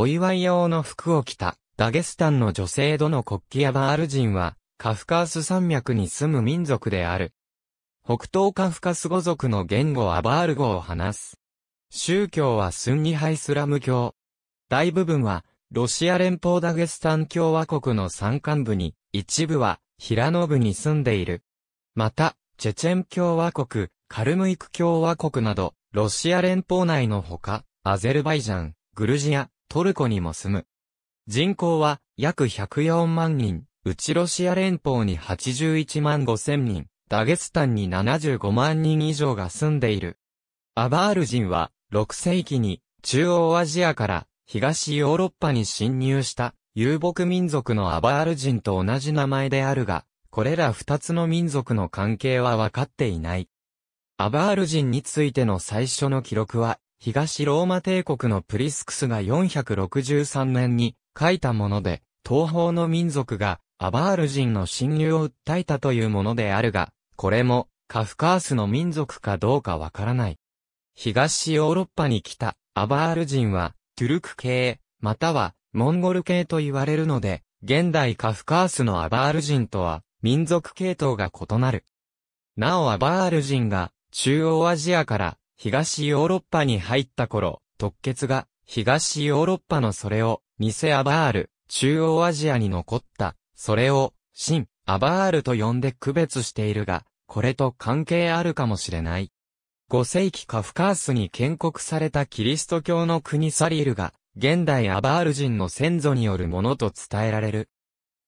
お祝い用の服を着た、ダゲスタンの女性どの国旗やバール人は、カフカース山脈に住む民族である。北東カフカス語族の言語はバール語を話す。宗教はスンニハイスラム教。大部分は、ロシア連邦ダゲスタン共和国の山間部に、一部は、平野部に住んでいる。また、チェチェン共和国、カルムイク共和国など、ロシア連邦内のほか、アゼルバイジャン、グルジア、トルコにも住む。人口は約104万人、うちロシア連邦に81万5千人、ダゲスタンに75万人以上が住んでいる。アバール人は6世紀に中央アジアから東ヨーロッパに侵入した遊牧民族のアバール人と同じ名前であるが、これら二つの民族の関係は分かっていない。アバール人についての最初の記録は東ローマ帝国のプリスクスが463年に書いたもので、東方の民族がアバール人の侵入を訴えたというものであるが、これもカフカースの民族かどうかわからない。東ヨーロッパに来たアバール人はトゥルク系、またはモンゴル系と言われるので、現代カフカースのアバール人とは民族系統が異なる。なおアバール人が中央アジアから東ヨーロッパに入った頃、特決が東ヨーロッパのそれをニセアバール、中央アジアに残った、それを新アバールと呼んで区別しているが、これと関係あるかもしれない。5世紀カフカースに建国されたキリスト教の国サリールが、現代アバール人の先祖によるものと伝えられる。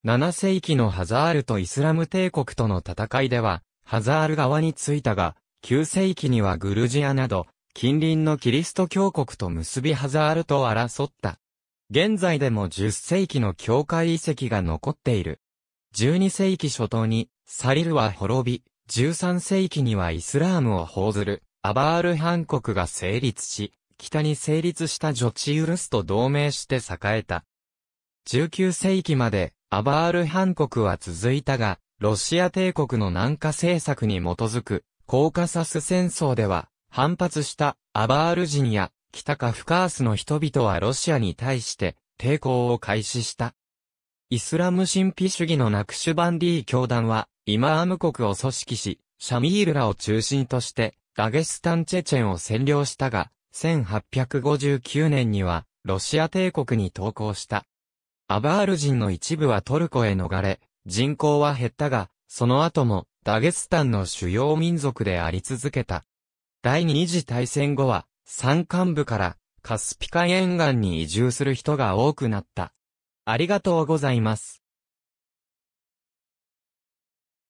7世紀のハザールとイスラム帝国との戦いでは、ハザール側についたが、9世紀にはグルジアなど、近隣のキリスト教国と結びハザールと争った。現在でも10世紀の教会遺跡が残っている。12世紀初頭に、サリルは滅び、13世紀にはイスラームを放ずる、アバール藩国が成立し、北に成立したジョチウルスと同盟して栄えた。19世紀まで、アバール藩国は続いたが、ロシア帝国の南下政策に基づく、コーカサス戦争では、反発したアバール人や北カフカースの人々はロシアに対して抵抗を開始した。イスラム神秘主義のナクシュバンディー教団は、イマーム国を組織し、シャミールらを中心として、ダゲスタンチェチェンを占領したが、1859年には、ロシア帝国に投降した。アバール人の一部はトルコへ逃れ、人口は減ったが、その後も、ダゲスタンの主要民族であり続けた。第二次大戦後は、山間部からカスピカ沿岸に移住する人が多くなった。ありがとうございます。